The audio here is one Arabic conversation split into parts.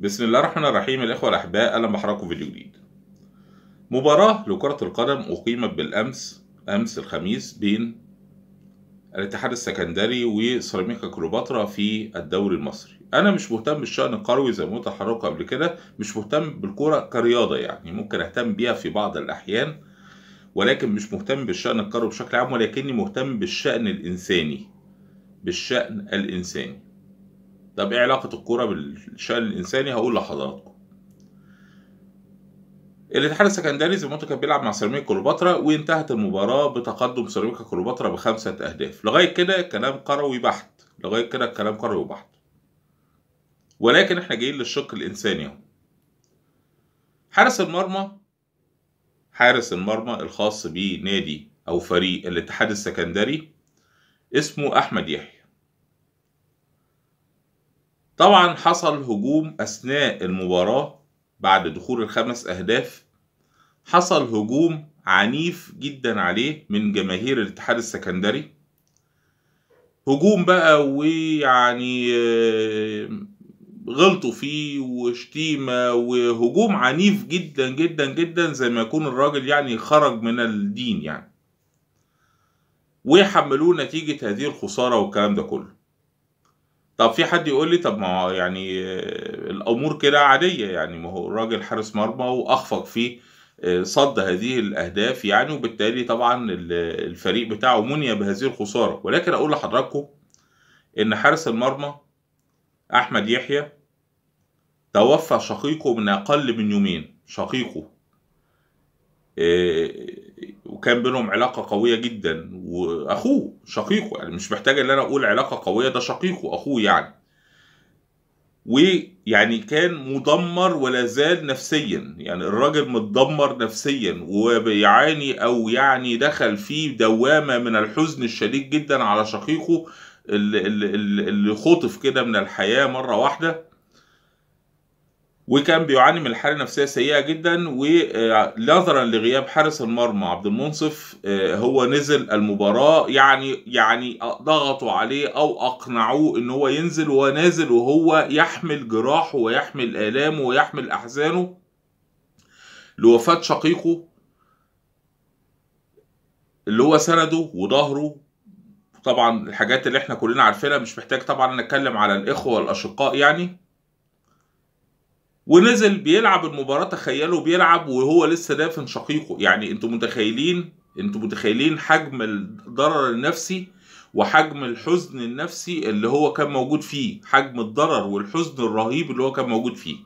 بسم الله الرحمن الرحيم الإخوة الأحباء أهلا بحضراتكم فيديو جديد. مباراة لكرة القدم أقيمت بالأمس أمس الخميس بين الاتحاد السكندري وسيراميكا كليوباترا في الدوري المصري. أنا مش مهتم بالشأن القروي زي ما قلت قبل كده، مش مهتم بالكورة كرياضة يعني ممكن أهتم بيها في بعض الأحيان ولكن مش مهتم بالشأن القروي بشكل عام ولكني مهتم بالشأن الإنساني. بالشأن الإنساني. طب ايه علاقة الكورة بالشأن الإنساني هقول لحضراتكم الاتحاد السكندري زي ما كان بيلعب مع سيراميكا كليوباترا وانتهت المباراة بتقدم سيراميكا كليوباترا بخمسة أهداف لغاية كده كلام كروي بحت لغاية كده كلام كروي بحت ولكن احنا جايين للشق الإنساني اهو حارس المرمى حارس المرمى الخاص بنادي أو فريق الاتحاد السكندري اسمه أحمد يحيى طبعا حصل هجوم أثناء المباراة بعد دخول الخمس أهداف حصل هجوم عنيف جدا عليه من جماهير الاتحاد السكندري هجوم بقى ويعني آه، غلطوا فيه وشتيمة وهجوم عنيف جدا جدا جدا زي ما يكون الراجل يعني خرج من الدين يعني ويحملوه نتيجة هذه الخسارة والكلام ده كله طب في حد يقول لي طب ما هو يعني الأمور كده عادية يعني ما هو الراجل حارس مرمى وأخفق في آه، صد هذه الأهداف يعني وبالتالي طبعا الفريق بتاعه مني بهذه الخسارة ولكن أقول لحضراتكم إن حارس المرمى أحمد يحيى توفى شقيقه من أقل من يومين شقيقه آه، وكان بينهم علاقة قوية جدا واخوه شقيقه يعني مش محتاج ان انا اقول علاقه قويه ده شقيقه اخوه يعني ويعني كان مدمر ولا زال نفسيا يعني الراجل متدمر نفسيا وبيعاني او يعني دخل في دوامه من الحزن الشديد جدا على شقيقه اللي خطف كده من الحياه مره واحده وكان بيعاني من حاله نفسيه سيئه جدا ونظرا آه، لغياب حارس المرمى عبد المنصف آه، هو نزل المباراه يعني يعني ضغطوا عليه او اقنعوه ان هو ينزل وهو نازل وهو يحمل جراحه ويحمل الامه ويحمل احزانه لوفاه شقيقه اللي هو سنده وظهره طبعا الحاجات اللي احنا كلنا عارفينها مش محتاج طبعا نتكلم على الاخوه والاشقاء يعني ونزل بيلعب المباراه تخيلوا بيلعب وهو لسه دافن شقيقه يعني انتوا متخيلين انتوا متخيلين حجم الضرر النفسي وحجم الحزن النفسي اللي هو كان موجود فيه حجم الضرر والحزن الرهيب اللي هو كان موجود فيه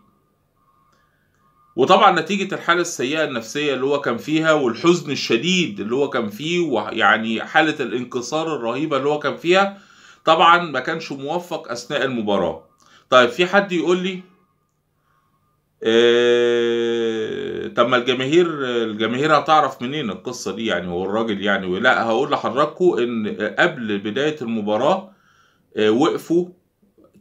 وطبعا نتيجة الحالة السيئة النفسية اللي هو كان فيها والحزن الشديد اللي هو كان فيه ويعني حالة الانكسار الرهيبة اللي هو كان فيها طبعا ما كانش موفق أثناء المباراة طيب في حد يقول لي آه، طب ما الجماهير الجماهير هتعرف منين القصه دي يعني هو الراجل يعني لا هقول لحضراتكم ان قبل بدايه المباراه آه، وقفوا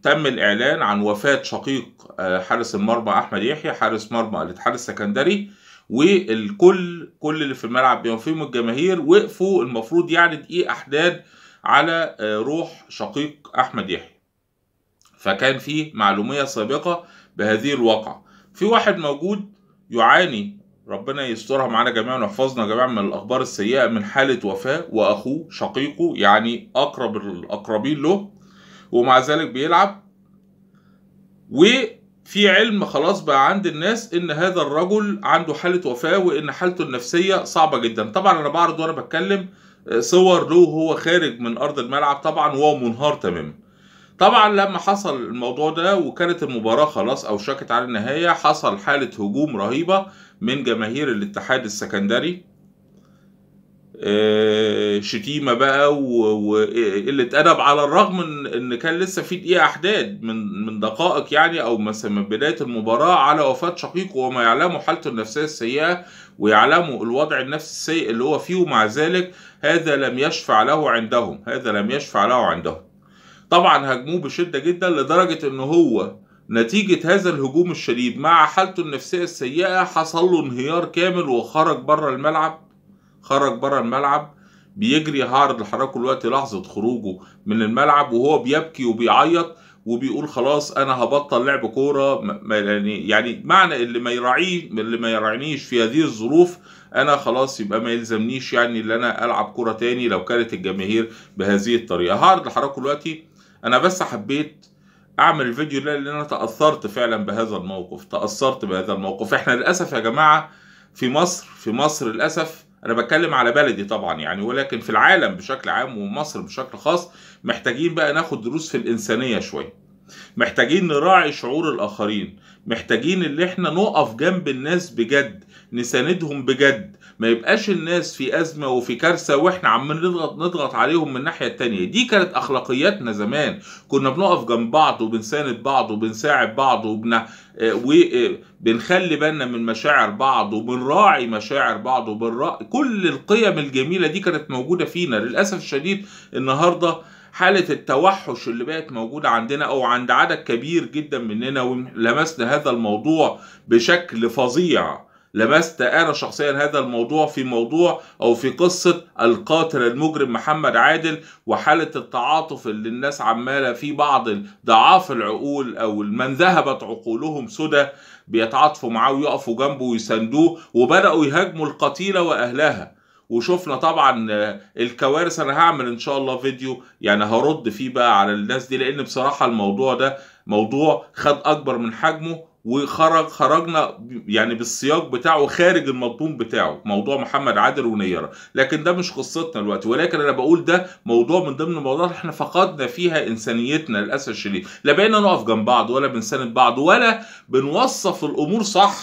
تم الاعلان عن وفاه شقيق آه، حارس المرمى احمد يحيى حارس مرمى الاتحاد السكندري والكل كل اللي في الملعب بما فيهم الجماهير وقفوا المفروض يعني دقيقه احداد على روح شقيق احمد يحيى فكان في معلوميه سابقه بهذه الواقعه في واحد موجود يعاني ربنا يسترها معانا جميعا ويحفظنا جميعا من الاخبار السيئه من حاله وفاه واخوه شقيقه يعني اقرب الاقربين له ومع ذلك بيلعب وفي علم خلاص بقى عند الناس ان هذا الرجل عنده حاله وفاه وان حالته النفسيه صعبه جدا طبعا انا بعرض وانا بتكلم آه، صور له وهو خارج من ارض الملعب طبعا وهو منهار تماما طبعا لما حصل الموضوع ده وكانت المباراة خلاص أوشكت على النهاية حصل حالة هجوم رهيبة من جماهير الاتحاد السكندري آه، شتيمة بقى وقلة أدب على الرغم إن كان لسه في دقيقة أحداد من من دقائق يعني أو مثلا من بداية المباراة على وفاة شقيقه وما يعلموا حالته النفسية السيئة ويعلموا الوضع النفسي السيء اللي هو فيه ومع ذلك هذا لم يشفع له عندهم هذا لم يشفع له عندهم طبعا هاجموه بشده جدا لدرجه ان هو نتيجة هذا الهجوم الشديد مع حالته النفسية السيئة حصل له انهيار كامل وخرج بره الملعب خرج بره الملعب بيجري هارد لحضراتكم الوقت لحظة خروجه من الملعب وهو بيبكي وبيعيط وبيقول خلاص انا هبطل لعب كوره يعني يعني معنى اللي ما يراعيه اللي ما يراعينيش في هذه الظروف انا خلاص يبقى ما يلزمنيش يعني ان انا العب كوره تاني لو كانت الجماهير بهذه الطريقه هعرض لحضراتكم الوقت انا بس حبيت اعمل الفيديو ده لان انا تاثرت فعلا بهذا الموقف تاثرت بهذا الموقف احنا للاسف يا جماعه في مصر في مصر للاسف انا بتكلم على بلدي طبعا يعني ولكن في العالم بشكل عام ومصر بشكل خاص محتاجين بقى ناخد دروس في الانسانيه شويه محتاجين نراعي شعور الاخرين محتاجين اللي احنا نقف جنب الناس بجد نساندهم بجد ما يبقاش الناس في ازمه وفي كارثه واحنا عمالين نضغط نضغط عليهم من الناحيه التانية دي كانت اخلاقياتنا زمان كنا بنقف جنب بعض وبنساند بعض وبنساعد بعض وبن آه، وبنخلي آه، بالنا من مشاعر بعض وبنراعي مشاعر بعض وبنراعي كل القيم الجميله دي كانت موجوده فينا للاسف الشديد النهارده حالة التوحش اللي بقت موجودة عندنا أو عند عدد كبير جدا مننا ولمسنا هذا الموضوع بشكل فظيع لمست انا شخصيا هذا الموضوع في موضوع او في قصه القاتل المجرم محمد عادل وحاله التعاطف اللي الناس عماله في بعض ضعاف العقول او من ذهبت عقولهم سدى بيتعاطفوا معاه ويقفوا جنبه ويساندوه وبداوا يهاجموا القتيله واهلها وشفنا طبعا الكوارث انا هعمل ان شاء الله فيديو يعني هرد فيه بقى على الناس دي لان بصراحه الموضوع ده موضوع خد اكبر من حجمه وخرج خرجنا يعني بالسياق بتاعه خارج المضمون بتاعه موضوع محمد عادل ونيره لكن ده مش قصتنا دلوقتي ولكن انا بقول ده موضوع من ضمن الموضوعات احنا فقدنا فيها انسانيتنا للاسف الشديد لا بقينا نقف جنب بعض ولا بنساند بعض ولا بنوصف الامور صح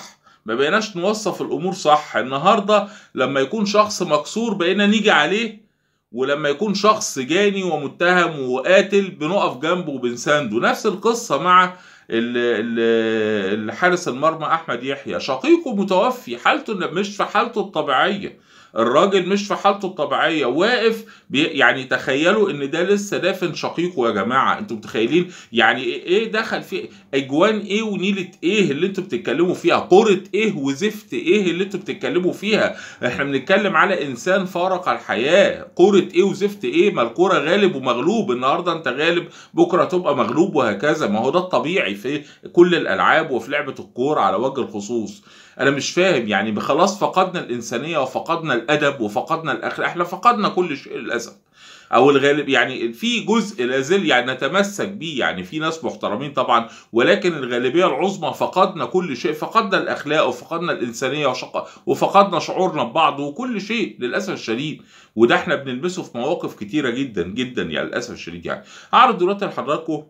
ما بقيناش نوصف الامور صح النهارده لما يكون شخص مكسور بقينا نيجي عليه ولما يكون شخص جاني ومتهم وقاتل بنقف جنبه وبنسانده نفس القصه مع الحارس المرمى احمد يحيى شقيقه متوفي حالته مش في حالته الطبيعيه الراجل مش في حالته الطبيعيه واقف يعني تخيلوا ان ده لسه دافن شقيقه يا جماعه انتوا متخيلين يعني ايه, إيه دخل في اجوان ايه ونيله ايه اللي انتوا بتتكلموا فيها قرة ايه وزفت ايه اللي انتوا بتتكلموا فيها احنا بنتكلم على انسان فارق الحياه قرة ايه وزفت ايه ما الكوره غالب ومغلوب النهارده انت غالب بكره تبقى مغلوب وهكذا ما هو ده الطبيعي في كل الالعاب وفي لعبه الكوره على وجه الخصوص انا مش فاهم يعني خلاص فقدنا الانسانيه وفقدنا الادب وفقدنا الاخلاق احنا فقدنا كل شيء للاسف او الغالب يعني في جزء لازل يعني نتمسك بيه يعني في ناس محترمين طبعا ولكن الغالبيه العظمى فقدنا كل شيء فقدنا الاخلاق وفقدنا الانسانيه وفقدنا شعورنا ببعض وكل شيء للاسف الشديد وده احنا بنلمسه في مواقف كتيره جدا جدا يعني للاسف الشديد يعني اعرض دلوقتي لحضراتكم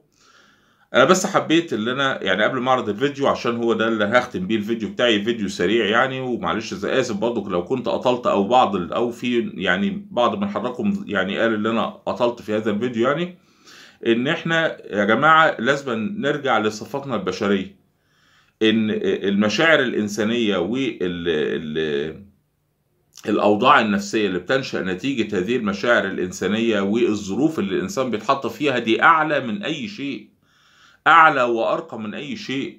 انا بس حبيت اللي انا يعني قبل ما اعرض الفيديو عشان هو ده اللي هختم بيه الفيديو بتاعي فيديو سريع يعني ومعلش اذا اسف برضو لو كنت اطلت او بعض او في يعني بعض من حضراتكم يعني قال ان انا اطلت في هذا الفيديو يعني ان احنا يا جماعه لازم نرجع لصفاتنا البشريه ان المشاعر الانسانيه وال الاوضاع النفسيه اللي بتنشا نتيجه هذه المشاعر الانسانيه والظروف اللي الانسان بيتحط فيها دي اعلى من اي شيء اعلى وارقى من اي شيء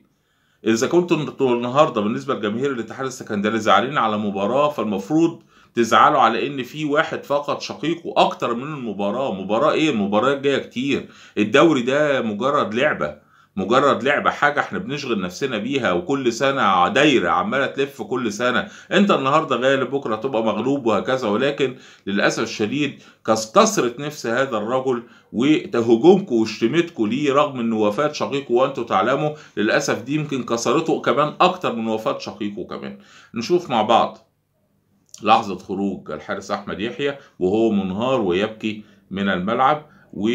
اذا كنتوا النهارده بالنسبه لجماهير الاتحاد السكندري زعلانين على مباراه فالمفروض تزعلوا على ان في واحد فقط شقيقه اكتر من المباراه مباراه ايه المباراه الجايه كتير الدوري ده مجرد لعبه مجرد لعبه حاجه احنا بنشغل نفسنا بيها وكل سنه دايره عماله تلف كل سنه انت النهارده غالب بكره تبقى مغلوب وهكذا ولكن للاسف الشديد كسرت نفس هذا الرجل وهجومكم وشتمتكم ليه رغم ان وفاه شقيقه وانتم تعلموا للاسف دي يمكن كسرته كمان اكتر من وفاه شقيقه كمان نشوف مع بعض لحظه خروج الحارس احمد يحيى وهو منهار ويبكي من الملعب و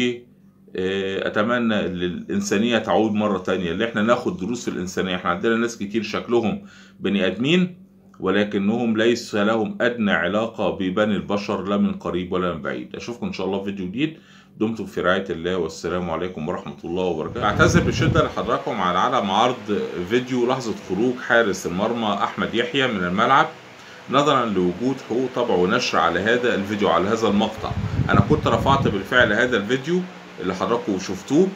آه، اتمنى الانسانيه تعود مره تانية اللي احنا ناخد دروس في الانسانيه احنا عندنا ناس كتير شكلهم بني ادمين ولكنهم ليس لهم ادنى علاقه ببني البشر لا من قريب ولا من بعيد اشوفكم ان شاء الله في فيديو جديد دمتم في رعايه الله والسلام عليكم ورحمه الله وبركاته اعتذر بشده لحضراتكم على عدم عرض فيديو لحظه خروج حارس المرمى احمد يحيى من الملعب نظرا لوجود حقوق طبع ونشر على هذا الفيديو على هذا المقطع انا كنت رفعت بالفعل هذا الفيديو اللي حضراتكم شفتوه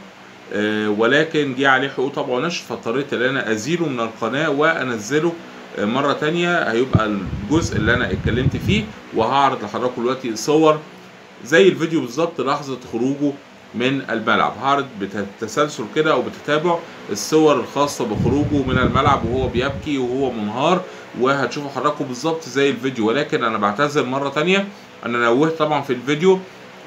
آه، ولكن جه عليه حقوق طبع ونشر فاضطريت ان انا ازيله من القناه وانزله آه، مرة تانية هيبقى الجزء اللي أنا اتكلمت فيه وهعرض لحضراتكم دلوقتي صور زي الفيديو بالظبط لحظة خروجه من الملعب هعرض بتسلسل كده أو بتتابع الصور الخاصة بخروجه من الملعب وهو بيبكي وهو منهار وهتشوفوا حضراتكم بالظبط زي الفيديو ولكن أنا بعتذر مرة تانية أنا نوهت طبعا في الفيديو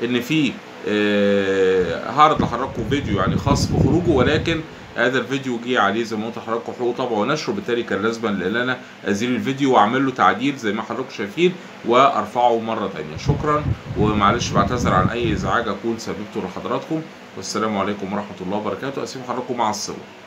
إن في آه، هعرض لحضراتكم فيديو يعني خاص بخروجه ولكن هذا الفيديو جه عليه زي ما قلت لحضراتكم حقوق طبع ونشر بالتالي كان لازما ان انا ازيل الفيديو واعمل له تعديل زي ما حضراتكم شايفين وارفعه مره ثانيه شكرا ومعلش بعتذر عن اي ازعاج اكون سببته لحضراتكم والسلام عليكم ورحمه الله وبركاته اسيب حضراتكم مع الصور